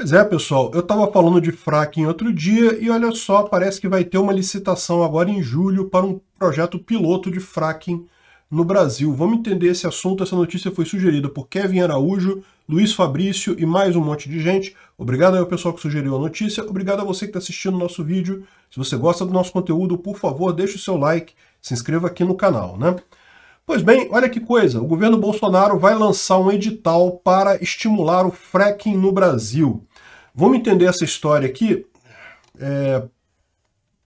Pois é, pessoal, eu estava falando de fracking outro dia e olha só, parece que vai ter uma licitação agora em julho para um projeto piloto de fracking no Brasil. Vamos entender esse assunto. Essa notícia foi sugerida por Kevin Araújo, Luiz Fabrício e mais um monte de gente. Obrigado ao pessoal que sugeriu a notícia. Obrigado a você que está assistindo o nosso vídeo. Se você gosta do nosso conteúdo, por favor, deixe o seu like, se inscreva aqui no canal, né? Pois bem, olha que coisa, o governo Bolsonaro vai lançar um edital para estimular o fracking no Brasil. Vamos entender essa história aqui. É,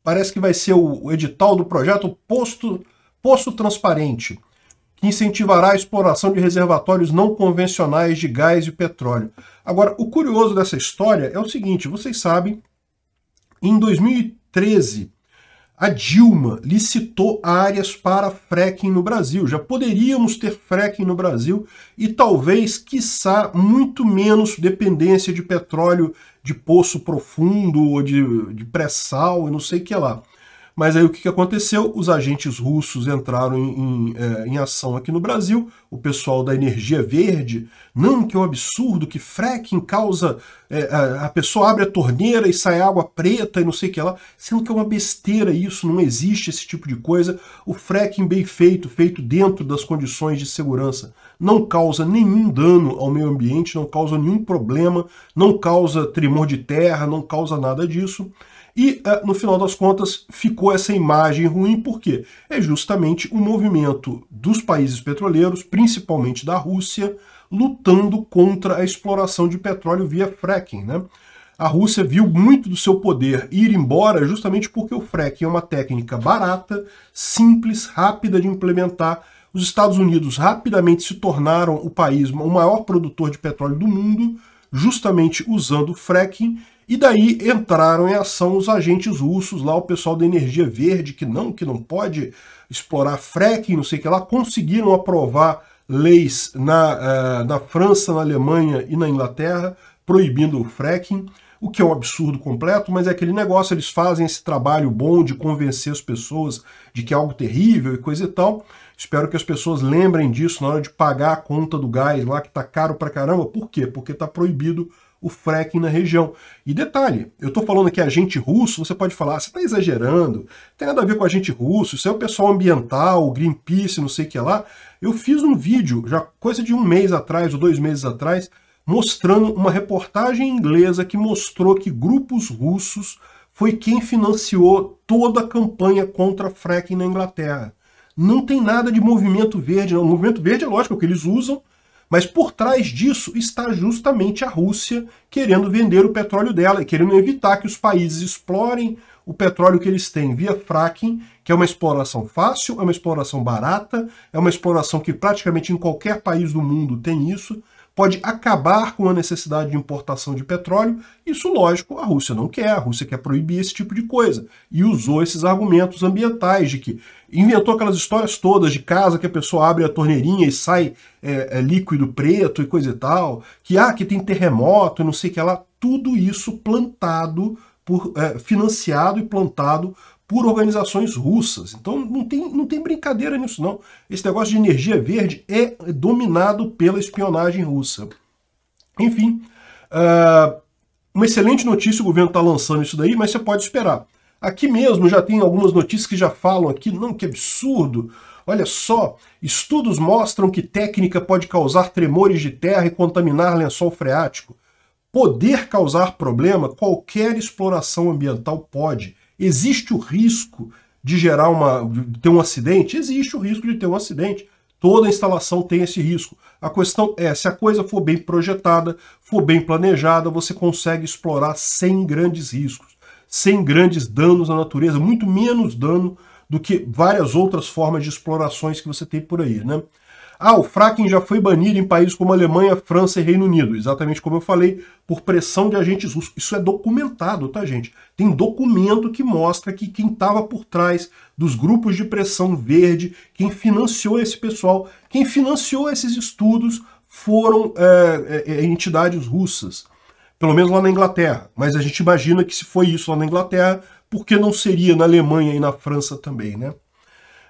parece que vai ser o, o edital do projeto Posto, Posto Transparente, que incentivará a exploração de reservatórios não convencionais de gás e petróleo. Agora, o curioso dessa história é o seguinte: vocês sabem, em 2013, a Dilma licitou áreas para fracking no Brasil. Já poderíamos ter fracking no Brasil e talvez, quiçá, muito menos dependência de petróleo de poço profundo ou de, de pré-sal, não sei o que lá. Mas aí o que aconteceu? Os agentes russos entraram em, em, é, em, ação aqui no Brasil, o pessoal da energia verde, não, que é um absurdo, que fracking causa. É, a, a, pessoa abre a torneira e sai água preta e não sei o que lá, sendo que é uma besteira isso, não existe esse tipo de coisa. O fracking bem feito, feito dentro das condições de segurança, não causa nenhum dano ao meio ambiente, não causa nenhum problema, não causa tremor de terra, não causa nada disso. E é, no final das contas ficou essa imagem ruim, porque é justamente o movimento dos países petroleiros, principalmente da Rússia, lutando contra a exploração de petróleo via fracking. Né? A Rússia viu muito do seu poder ir embora justamente porque o fracking é uma técnica barata, simples, rápida de implementar. Os Estados Unidos rapidamente se tornaram o país o maior produtor de petróleo do mundo, justamente usando o fracking, e daí entraram em ação os agentes russos lá, o pessoal da energia verde, que não, que não pode explorar fracking, não sei o que lá, conseguiram aprovar leis na, eh, na França, na Alemanha e na Inglaterra proibindo o fracking, o que é um absurdo completo, mas é aquele negócio, eles fazem esse trabalho bom de convencer as pessoas de que é algo terrível e coisa e tal. Espero que as pessoas lembrem disso na hora de pagar a conta do gás lá, que tá caro pra caramba. Por quê? Porque tá proibido o fracking na região. E detalhe, eu estou falando que é agente russo, você pode falar, ah, você está exagerando, tem nada a ver com agente russo, isso é o pessoal ambiental, Greenpeace, não sei o que lá. Eu fiz um vídeo, já coisa de um mês atrás ou dois meses atrás, mostrando uma reportagem inglesa que mostrou que grupos russos foi quem financiou toda a campanha contra fracking na Inglaterra. Não tem nada de movimento verde, não. O movimento verde é lógico que eles usam mas por trás disso está justamente a Rússia querendo vender o petróleo dela e querendo evitar que os países explorem o petróleo que eles têm via fracking, que é uma exploração fácil, é uma exploração barata, é uma exploração que praticamente em qualquer país do mundo tem isso pode acabar com a necessidade de importação de petróleo. Isso, lógico, a Rússia não quer, a Rússia quer proibir esse tipo de coisa. E usou esses argumentos ambientais de que inventou aquelas histórias todas de casa que a pessoa abre a torneirinha e sai é, é, líquido preto e coisa e tal, que ah, que tem terremoto e não sei o que lá. Tudo isso plantado, por, é, financiado e plantado por organizações russas. Então não tem, não tem brincadeira nisso, não. Esse negócio de energia verde é dominado pela espionagem russa. Enfim, uh, uma excelente notícia, o governo está lançando isso daí, mas você pode esperar. Aqui mesmo já tem algumas notícias que já falam aqui, não, que absurdo. Olha só, estudos mostram que técnica pode causar tremores de terra e contaminar lençol freático. Poder causar problema, qualquer exploração ambiental pode. Existe o risco de gerar uma de ter um acidente? Existe o risco de ter um acidente. Toda instalação tem esse risco. A questão é, se a coisa for bem projetada, for bem planejada, você consegue explorar sem grandes riscos, sem grandes danos à natureza, muito menos dano do que várias outras formas de explorações que você tem por aí, né? Ah, o fracking já foi banido em países como Alemanha, França e Reino Unido. Exatamente como eu falei, por pressão de agentes russos. Isso é documentado, tá, gente? Tem documento que mostra que quem estava por trás dos grupos de pressão verde, quem financiou esse pessoal, quem financiou esses estudos foram é, é, é, entidades russas. Pelo menos lá na Inglaterra. Mas a gente imagina que se foi isso lá na Inglaterra, por que não seria na Alemanha e na França também, né?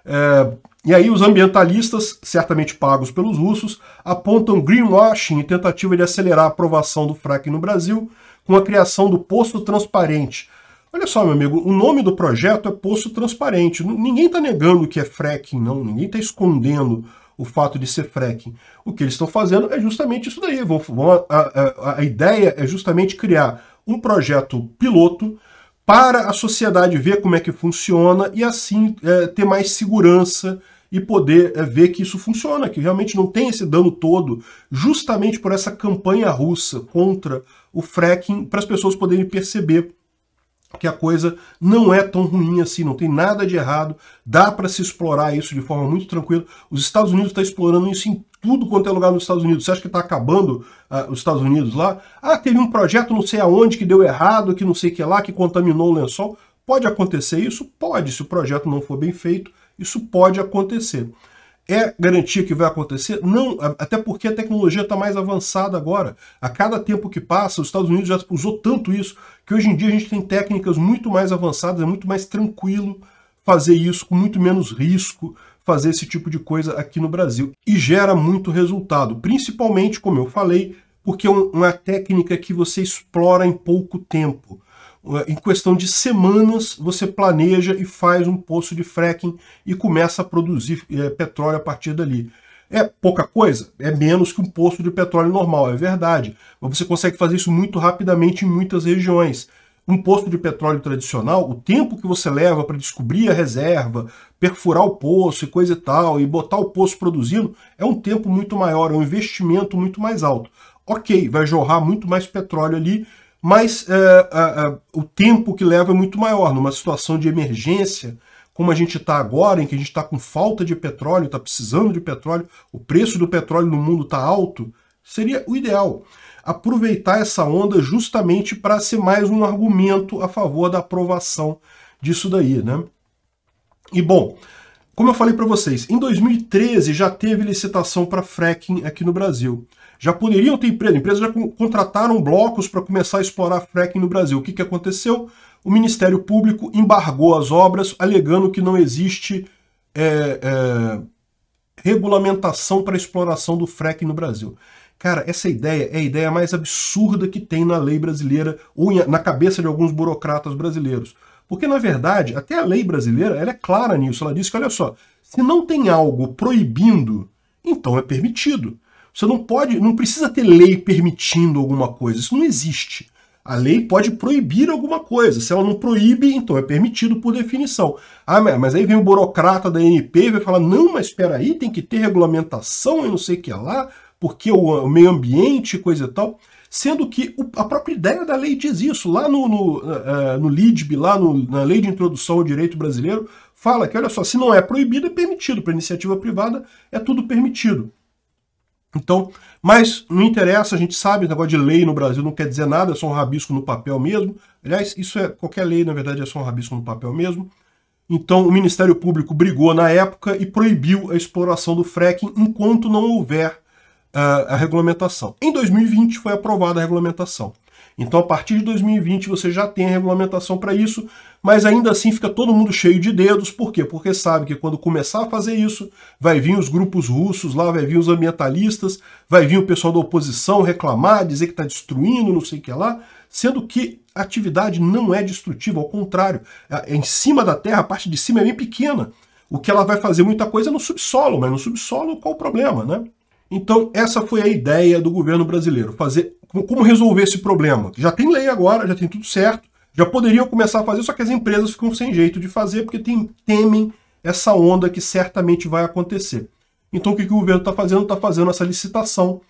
É, e aí os ambientalistas, certamente pagos pelos russos, apontam greenwashing e tentativa de acelerar a aprovação do fracking no Brasil com a criação do Poço Transparente. Olha só, meu amigo, o nome do projeto é Poço Transparente. Ninguém está negando que é fracking, não. Ninguém está escondendo o fato de ser fracking. O que eles estão fazendo é justamente isso daí. Vão, a, a, a ideia é justamente criar um projeto piloto para a sociedade ver como é que funciona e assim é, ter mais segurança e poder é, ver que isso funciona, que realmente não tem esse dano todo, justamente por essa campanha russa contra o fracking, para as pessoas poderem perceber que a coisa não é tão ruim assim, não tem nada de errado, dá para se explorar isso de forma muito tranquila. Os Estados Unidos estão tá explorando isso em tudo quanto é lugar nos Estados Unidos. Você acha que está acabando ah, os Estados Unidos lá? Ah, teve um projeto não sei aonde que deu errado, que não sei que lá, que contaminou o lençol. Pode acontecer isso? Pode, se o projeto não for bem feito, isso pode acontecer. É garantia que vai acontecer? Não, até porque a tecnologia está mais avançada agora. A cada tempo que passa, os Estados Unidos já usou tanto isso que hoje em dia a gente tem técnicas muito mais avançadas, é muito mais tranquilo fazer isso com muito menos risco, fazer esse tipo de coisa aqui no Brasil. E gera muito resultado, principalmente, como eu falei, porque é uma técnica que você explora em pouco tempo. Eh, em questão de semanas, você planeja e faz um poço de fracking e começa a produzir é, petróleo a partir dali. É pouca coisa, é menos que um poço de petróleo normal, é verdade. Mas você consegue fazer isso muito rapidamente em muitas regiões um poço de petróleo tradicional, o tempo que você leva para descobrir a reserva, perfurar o poço e coisa e tal, e botar o poço produzindo, é um tempo muito maior, é um investimento muito mais alto. Ok, vai jorrar muito mais petróleo ali, mas é, é, é, o tempo que leva é muito maior. Numa situação de emergência, como a gente está agora, em que a gente está com falta de petróleo, está precisando de petróleo, o preço do petróleo no mundo está alto, seria o ideal aproveitar essa onda justamente para ser mais um argumento a favor da aprovação disso daí, né? E bom, como eu falei para vocês, em 2013 já teve licitação para fracking aqui no Brasil. Já poderiam ter empresa, empresas já contrataram blocos para começar a explorar fracking no Brasil. O que, que aconteceu? O Ministério Público embargou as obras, alegando que não existe é, é, regulamentação para exploração do fracking no Brasil. Cara, essa ideia é a ideia mais absurda que tem na lei brasileira ou na cabeça de alguns burocratas brasileiros. Porque, na verdade, até a lei brasileira ela é clara nisso. Ela diz que, olha só, se não tem algo proibindo, então é permitido. Você não pode, não precisa ter lei permitindo alguma coisa. Isso não existe. A lei pode proibir alguma coisa. Se ela não proíbe, então é permitido por definição. Ah, mas aí vem o burocrata da np e vai falar: não, mas espera aí, tem que ter regulamentação e não sei o que lá porque o meio ambiente, coisa e tal, sendo que a própria ideia da lei diz isso. Lá no, no, uh, no LIDB, lá no, na Lei de Introdução ao Direito Brasileiro, fala que, olha só, se não é proibido, é permitido. Para iniciativa privada, é tudo permitido. Então, mas não interessa, a gente sabe, o negócio de lei no Brasil não quer dizer nada, é só um rabisco no papel mesmo. Aliás, isso é qualquer lei, na verdade, é só um rabisco no papel mesmo. Então, o Ministério Público brigou na época e proibiu a exploração do fracking enquanto não houver a, a regulamentação. Em 2020 foi aprovada a regulamentação. Então, a partir de 2020, você já tem a regulamentação para isso, mas ainda assim fica todo mundo cheio de dedos. Por quê? Porque sabe que quando começar a fazer isso, vai vir os grupos russos lá, vai vir os ambientalistas, vai vir o pessoal da oposição reclamar, dizer que está destruindo, não sei o que lá, sendo que a atividade não é destrutiva, ao contrário, é em cima da terra, a parte de cima é bem pequena. O que ela vai fazer muita coisa é no subsolo, mas no subsolo qual o problema, né? Então, essa foi a ideia do governo brasileiro, fazer como resolver esse problema. Já tem lei agora, já tem tudo certo, já poderiam começar a fazer, só que as empresas ficam sem jeito de fazer, porque tem, temem essa onda que certamente vai acontecer. Então, o que, que o governo está fazendo? Está fazendo essa licitação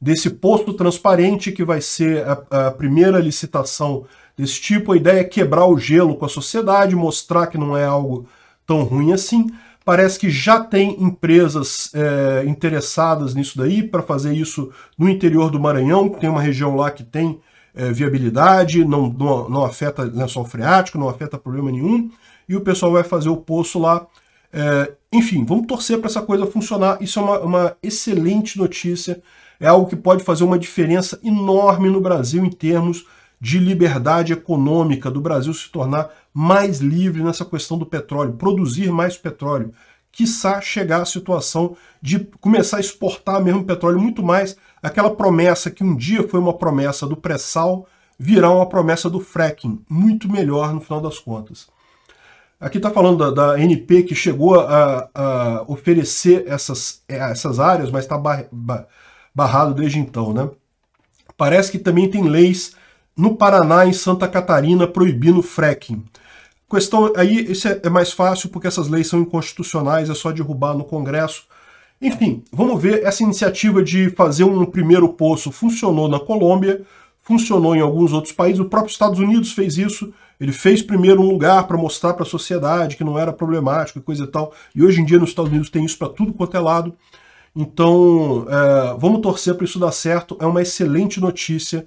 desse posto transparente, que vai ser a, a, primeira licitação desse tipo. A ideia é quebrar o gelo com a sociedade, mostrar que não é algo tão ruim assim. Parece que já tem empresas é, interessadas nisso daí para fazer isso no interior do Maranhão, tem uma região lá que tem é, viabilidade, não, não, não afeta lençol é freático, não afeta problema nenhum, e o pessoal vai fazer o poço lá. É, enfim, vamos torcer para essa coisa funcionar. Isso é uma, uma excelente notícia, é algo que pode fazer uma diferença enorme no Brasil em termos de liberdade econômica, do Brasil se tornar mais livre nessa questão do petróleo, produzir mais petróleo, quiçá chegar à situação de começar a exportar mesmo petróleo muito mais, aquela promessa que um dia foi uma promessa do pré-sal, virá uma promessa do fracking, muito melhor no final das contas. Aqui está falando da, da, NP que chegou a, a oferecer essas, é, essas áreas, mas está barrado desde então. Né? Parece que também tem leis no Paraná, em Santa Catarina, proibindo fracking. Questão aí, isso é, é mais fácil porque essas leis são inconstitucionais, é só derrubar no Congresso. Enfim, vamos ver essa iniciativa de fazer um primeiro poço funcionou na Colômbia, funcionou em alguns outros países, o próprio Estados Unidos fez isso. Ele fez primeiro um lugar para mostrar para a sociedade que não era problemático e coisa e tal. E hoje em dia nos Estados Unidos tem isso para tudo quanto é lado. Então, é, vamos torcer para isso dar certo. É uma excelente notícia